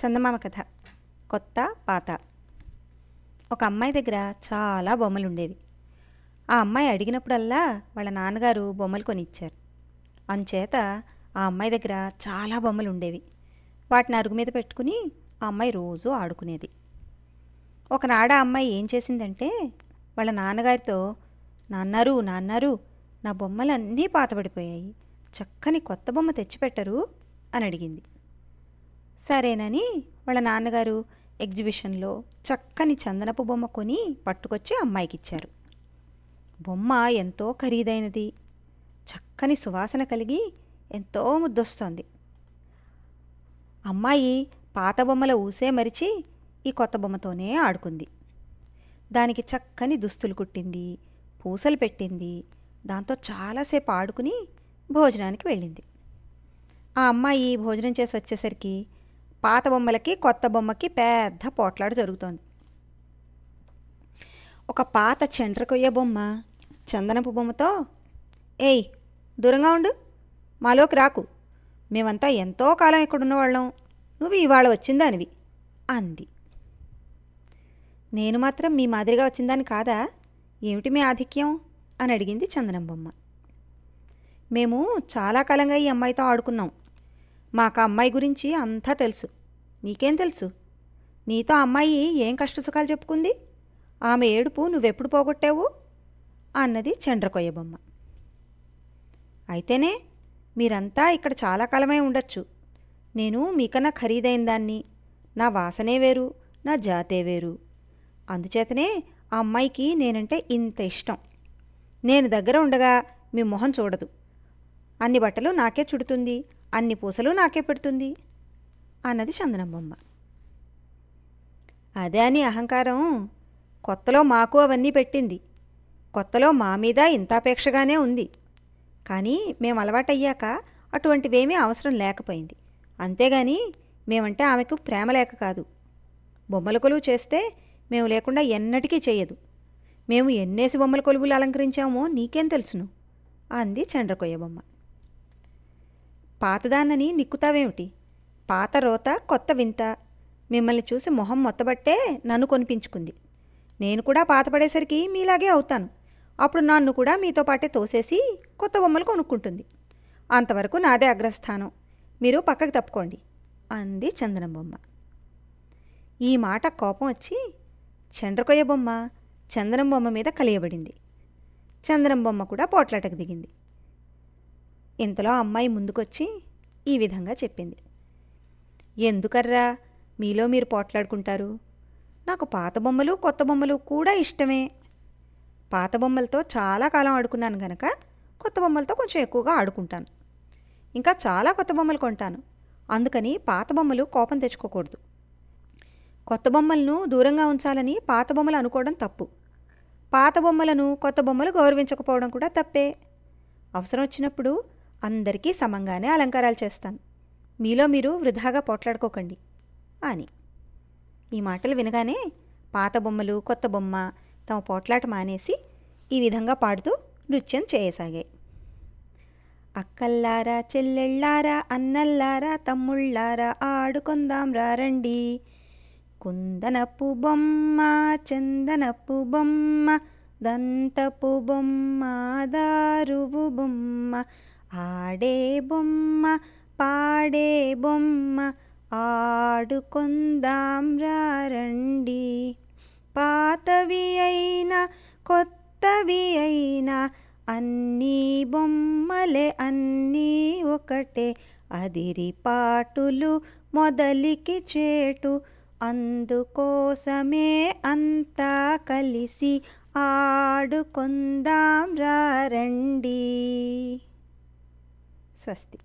చందమామ కథ కొత్త పాత ఒక అమ్మాయి దగ్గర చాలా బొమ్మలు ఉండేవి ఆ అమ్మాయి అడిగినప్పుడల్లా వాళ్ళ నాన్నగారు బొమ్మలు కొనిచ్చారు అందుచేత ఆ అమ్మాయి దగ్గర చాలా బొమ్మలు ఉండేవి వాటిని అరుగు మీద పెట్టుకుని ఆ అమ్మాయి రోజు ఆడుకునేది ఒకనాడ ఆ అమ్మాయి ఏం చేసిందంటే వాళ్ళ నాన్నగారితో నాన్నారు నాన్నారు నా బొమ్మలన్నీ పాతబడిపోయాయి చక్కని కొత్త బొమ్మ తెచ్చిపెట్టరు అని అడిగింది సరేనని వాళ్ళ నాన్నగారు ఎగ్జిబిషన్లో చక్కని చందనపు బొమ్మ కొని పట్టుకొచ్చి అమ్మాయికి ఇచ్చారు బొమ్మ ఎంతో ఖరీదైనది చక్కని సువాసన కలిగి ఎంతో ముద్దొస్తోంది అమ్మాయి పాత బొమ్మల ఊసే మరిచి ఈ కొత్త బొమ్మతోనే ఆడుకుంది దానికి చక్కని దుస్తులు కుట్టింది పూసలు పెట్టింది దాంతో చాలాసేపు ఆడుకుని భోజనానికి వెళ్ళింది ఆ అమ్మాయి భోజనం చేసి వచ్చేసరికి పాత బొమ్మలకి కొత్త బొమ్మకి పెద్ద పోట్లాడు జరుగుతోంది ఒక పాత చెండ్రకొయ్య బొమ్మ చందనపు బొమ్మతో ఏయ్ దూరంగా ఉండు మాలోకి రాకు మేమంతా ఎంతో కాలం ఇక్కడున్న వాళ్ళం నువ్వు ఇవాళ వచ్చిందానివి అంది నేను మాత్రం మీ మాదిరిగా వచ్చిందాని కాదా ఏమిటి మీ ఆధిక్యం అని అడిగింది చందనం బొమ్మ మేము చాలా కాలంగా ఈ అమ్మాయితో ఆడుకున్నాం మాకు అమ్మాయి గురించి అంతా తెలుసు నీకేం తెలుసు నీతో అమ్మాయి ఏం కష్టసుఖాలు చెప్పుకుంది ఆమె ఏడుపు నువ్వెప్పుడు పోగొట్టావు అన్నది చండ్రకొయ్య బొమ్మ అయితేనే మీరంతా ఇక్కడ చాలా కాలమే ఉండొచ్చు నేను మీకన్నా ఖరీదైన దాన్ని నా వాసనే వేరు నా జాతే వేరు అందుచేతనే ఆ అమ్మాయికి నేనంటే ఇంత ఇష్టం నేను దగ్గర ఉండగా మీ మొహం చూడదు అన్ని బట్టలు నాకే చుడుతుంది అన్ని పూసలు నాకే పెడుతుంది అన్నది చందనం బొమ్మ అదే అని అహంకారం కొత్తలో మాకు అవన్నీ పెట్టింది కొత్తలో మా మీద ఇంత అపేక్షగానే ఉంది కానీ మేము అలవాటయ్యాక అటువంటివేమీ అవసరం లేకపోయింది అంతేగాని మేమంటే ఆమెకు ప్రేమ లేక కాదు బొమ్మల కొలువు చేస్తే మేము లేకుండా ఎన్నటికీ చేయదు మేము ఎన్నేసి బొమ్మల కొలువులు అలంకరించామో నీకేం తెలుసును అంది చండ్రకొయ్య బొమ్మ పాతదానని నిక్కుతావేమిటి పాత రోత కొత్త వింత మిమ్మల్ని చూసి మొహం మొత్తబట్టే నన్ను కొనిపించుకుంది నేను కూడా పాతపడేసరికి మీలాగే అవుతాను అప్పుడు నన్ను కూడా మీతో పాటే తోసేసి కొత్త బొమ్మలు కొనుక్కుంటుంది అంతవరకు నాదే అగ్రస్థానం మీరు పక్కకు తప్పుకోండి అంది చందనం బొమ్మ ఈ మాట కోపం వచ్చి చండ్రకొయ్య బొమ్మ చందనం బొమ్మ మీద కలియబడింది చందనం బొమ్మ కూడా పోట్లాటకు దిగింది ఇంతలో అమ్మాయి ముందుకొచ్చి ఈ విధంగా చెప్పింది ఎందుకర్రా మీలో మీరు పోట్లాడుకుంటారు నాకు పాత బొమ్మలు కొత్త బొమ్మలు కూడా ఇష్టమే పాత బొమ్మలతో చాలా కాలం ఆడుకున్నాను గనక కొత్త బొమ్మలతో కొంచెం ఎక్కువగా ఆడుకుంటాను ఇంకా చాలా కొత్త బొమ్మలు కొంటాను అందుకని పాత బొమ్మలు కోపం తెచ్చుకోకూడదు కొత్త బొమ్మలను దూరంగా ఉంచాలని పాత బొమ్మలు అనుకోవడం తప్పు పాత బొమ్మలను కొత్త బొమ్మలు గౌరవించకపోవడం కూడా తప్పే అవసరం వచ్చినప్పుడు అందరికీ సమంగానే అలంకారాలు చేస్తాను మీలో మీరు వృధాగా పోట్లాడుకోకండి అని ఈ మాటలు వినగానే పాత బొమ్మలు కొత్త బొమ్మ తమ పోట్లాట మానేసి ఈ విధంగా పాడుతూ నృత్యం చేయసాగాయి అక్కల్లారా చెల్లెళ్ళారా అన్నల్లారా తమ్ముళ్ళారా ఆడుకుందాం రారండి కుందనపు బొమ్మ చందనపు బొమ్మ దంతపు బొమ్మ దారువు బొమ్మ ఆడే బొమ్మ పాడే బొమ్మ ఆడుకుందాం రండి పాతవి అయినా కొత్తవి అయినా అన్నీ బొమ్మలే అన్నీ ఒకటే అదిరి పాటులు మొదలికి చేటు అందుకోసమే అంతా కలిసి ఆడుకుందాం రండి स्वस्ति